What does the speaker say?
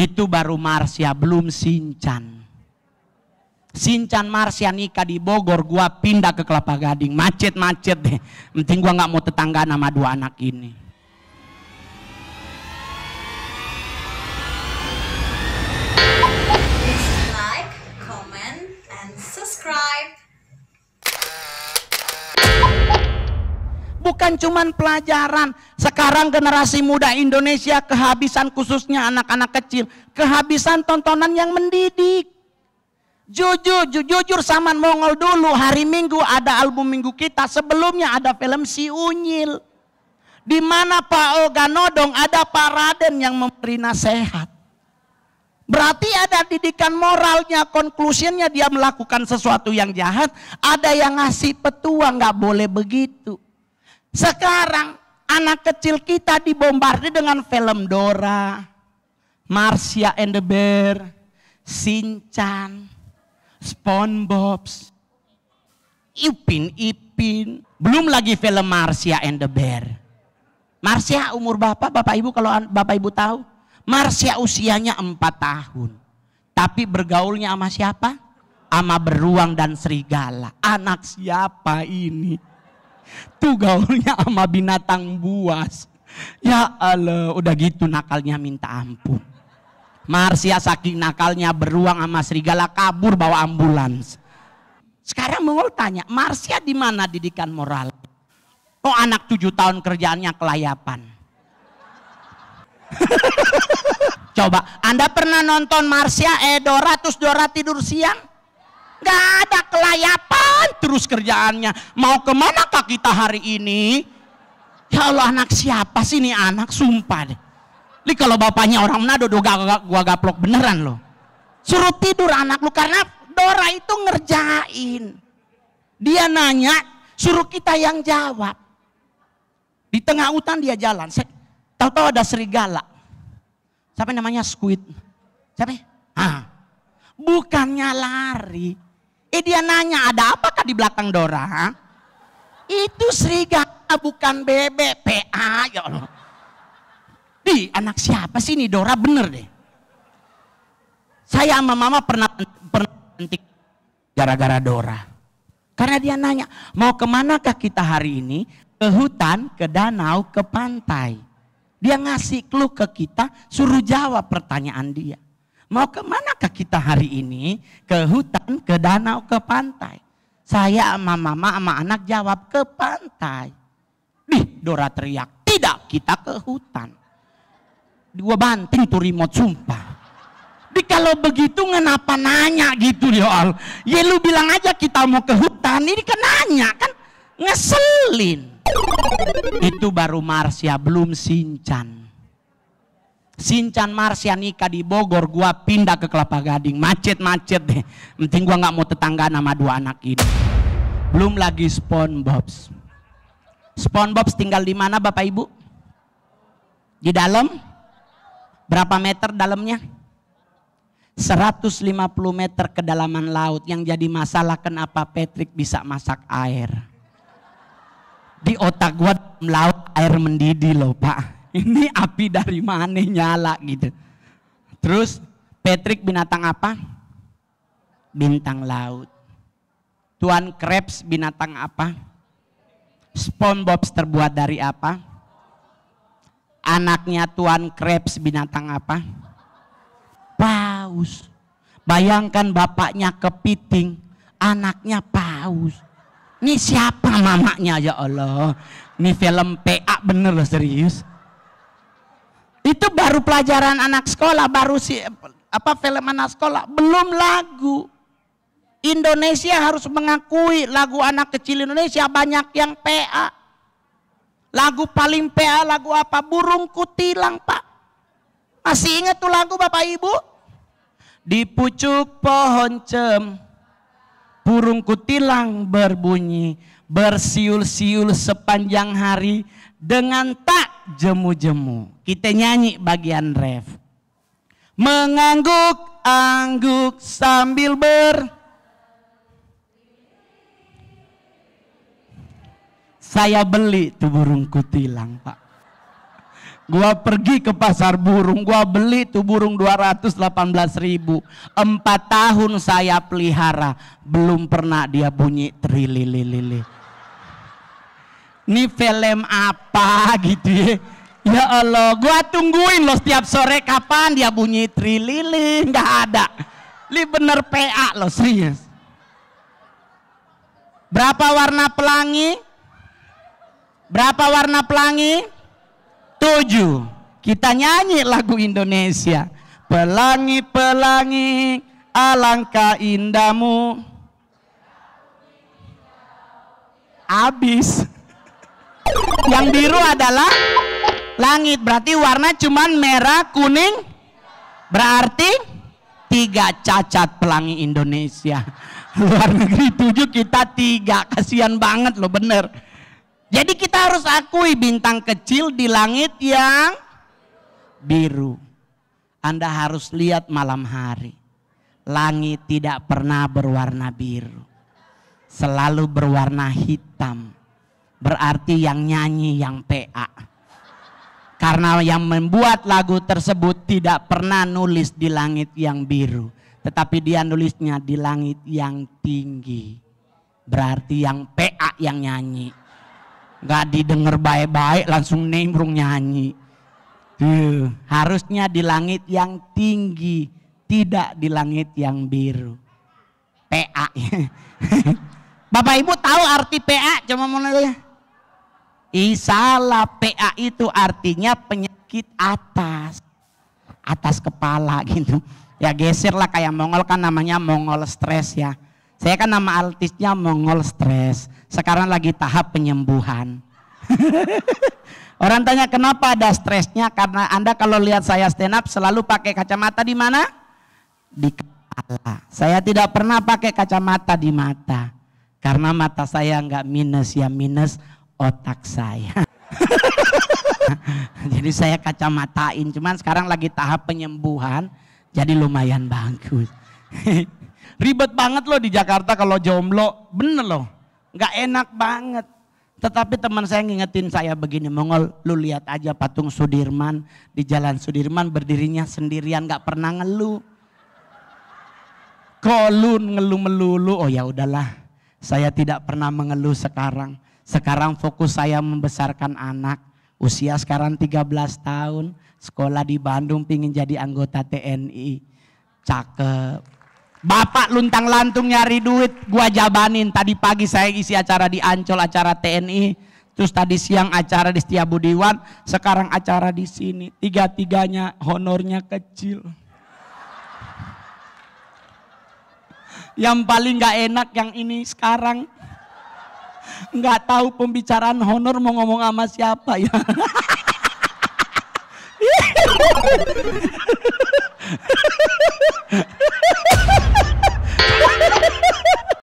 Itu baru Marsya, belum Sincan. Sincan Marsya nikah di Bogor, gua pindah ke Kelapa Gading. Macet-macet deh. Penting gua nggak mau tetangga nama dua anak ini. bukan cuman pelajaran. Sekarang generasi muda Indonesia kehabisan khususnya anak-anak kecil, kehabisan tontonan yang mendidik. Jujur, ju, jujur sama Mongol dulu hari Minggu ada album Minggu kita, sebelumnya ada film Si Unyil. Di mana Pak nodong ada Pak Raden yang memberi nasihat. Berarti ada didikan moralnya, konklusinya dia melakukan sesuatu yang jahat, ada yang ngasih petua, nggak boleh begitu. Sekarang anak kecil kita dibombardi dengan film Dora, Marcia and the Bear, Sinchan, SpongeBob, Ipin Ipin, belum lagi film Marcia and the Bear. Marcia umur bapak, bapak ibu kalau bapak ibu tahu, Marcia usianya 4 tahun. Tapi bergaulnya sama siapa? Sama beruang dan serigala. Anak siapa ini? Tuh gaulnya sama binatang buas. Ya Allah, udah gitu nakalnya minta ampun. Marsia saking nakalnya beruang sama serigala kabur bawa ambulans. Sekarang mau tanya, Marsia di mana didikan moral? Oh anak tujuh tahun kerjaannya kelayapan. Coba, Anda pernah nonton Marsia, edora eh, terus Dora tidur siang? terus kerjaannya. Mau kemanakah kita hari ini? Ya Allah anak siapa sih ini anak? Sumpah deh. Ini kalau bapaknya orang Manado do gua, gua gaplok beneran loh. Suruh tidur anak lu karena Dora itu ngerjain. Dia nanya, suruh kita yang jawab. Di tengah hutan dia jalan. Tahu-tahu ada serigala. Siapa namanya squid? Siapa? Ah. Bukannya lari. Eh dia nanya, ada apa di belakang Dora itu serigala bukan bebek PA ya Allah. Di anak siapa sih ini Dora bener deh. Saya sama mama pernah pernah antik gara-gara Dora. Karena dia nanya, mau kemanakah kita hari ini? Ke hutan, ke danau, ke pantai. Dia ngasih clue ke kita, suruh jawab pertanyaan dia. Mau kemanakah kita hari ini? Ke hutan, ke danau, ke pantai. Saya sama mama sama anak jawab ke pantai. Dih, Dora teriak. Tidak, kita ke hutan. Dua banting tuh remote sumpah. Di kalau begitu kenapa nanya gitu ya Al? Ya lu bilang aja kita mau ke hutan, ini kan nanya kan ngeselin. Itu baru Marsia belum Sincan. Sincan Marsia nikah di Bogor, gua pindah ke Kelapa Gading. Macet-macet deh. Penting gua nggak mau tetangga nama dua anak ini. Belum lagi SpongeBob. SpongeBob tinggal di mana Bapak Ibu? Di dalam? Berapa meter dalamnya? 150 meter kedalaman laut yang jadi masalah kenapa Patrick bisa masak air. Di otak gua laut air mendidih loh pak. Ini api dari mana nyala gitu. Terus Patrick binatang apa? Bintang laut. Tuan Krebs binatang apa? SpongeBob terbuat dari apa? Anaknya Tuan Krebs binatang apa? Paus. Bayangkan bapaknya kepiting, anaknya paus. Ini siapa mamanya ya Allah? Ini film PA bener loh serius. Itu baru pelajaran anak sekolah, baru si apa film anak sekolah, belum lagu. Indonesia harus mengakui lagu anak kecil Indonesia banyak yang PA. Lagu paling PA lagu apa? Burung kutilang pak. Masih ingat tuh lagu Bapak Ibu? Di pucuk pohon cem, burung kutilang berbunyi, bersiul-siul sepanjang hari dengan tak jemu-jemu. Kita nyanyi bagian ref. Mengangguk-angguk sambil ber Saya beli tuh burung kutilang, Pak. Gua pergi ke pasar burung, gua beli tuh burung 218 ribu. Empat tahun saya pelihara, belum pernah dia bunyi trilililili. Ini film apa gitu ya? Ya Allah, gua tungguin loh setiap sore kapan dia bunyi lili, nggak ada. Ini bener PA loh, serius. Berapa warna pelangi? Berapa warna pelangi? Tujuh. Kita nyanyi lagu Indonesia. Pelangi-pelangi alangkah indahmu. Abis. Yang biru adalah langit. Berarti warna cuman merah, kuning. Berarti tiga cacat pelangi Indonesia. Luar negeri tujuh kita tiga. Kasian banget loh bener. Jadi kita harus akui bintang kecil di langit yang biru. Anda harus lihat malam hari. Langit tidak pernah berwarna biru. Selalu berwarna hitam. Berarti yang nyanyi yang PA. Karena yang membuat lagu tersebut tidak pernah nulis di langit yang biru. Tetapi dia nulisnya di langit yang tinggi. Berarti yang PA yang nyanyi. Gak didengar baik-baik langsung nimbrung nyanyi uh, harusnya di langit yang tinggi tidak di langit yang biru PA Bapak Ibu tahu arti PA cuma mau nanya Isala PA itu artinya penyakit atas atas kepala gitu ya geserlah kayak Mongol kan namanya Mongol stres ya saya kan nama artisnya Mongol Stress. Sekarang lagi tahap penyembuhan. Orang tanya kenapa ada stresnya? Karena Anda kalau lihat saya stand up selalu pakai kacamata di mana? Di kepala. Saya tidak pernah pakai kacamata di mata. Karena mata saya enggak minus ya minus otak saya. jadi saya kacamatain, cuman sekarang lagi tahap penyembuhan, jadi lumayan bagus. Ribet banget loh di Jakarta kalau jomblo. Bener loh. Gak enak banget. Tetapi teman saya ngingetin saya begini, Mongol, lu lihat aja patung Sudirman di Jalan Sudirman berdirinya sendirian, gak pernah ngeluh. kolun lu ngeluh melulu? Oh ya udahlah, saya tidak pernah mengeluh sekarang. Sekarang fokus saya membesarkan anak. Usia sekarang 13 tahun, sekolah di Bandung pingin jadi anggota TNI. Cakep. Bapak luntang lantung nyari duit, gua jabanin. Tadi pagi saya isi acara di Ancol, acara TNI. Terus tadi siang acara di Budiwan, sekarang acara di sini. Tiga-tiganya honornya kecil. Yang paling gak enak yang ini sekarang. Gak tahu pembicaraan honor mau ngomong sama siapa ya.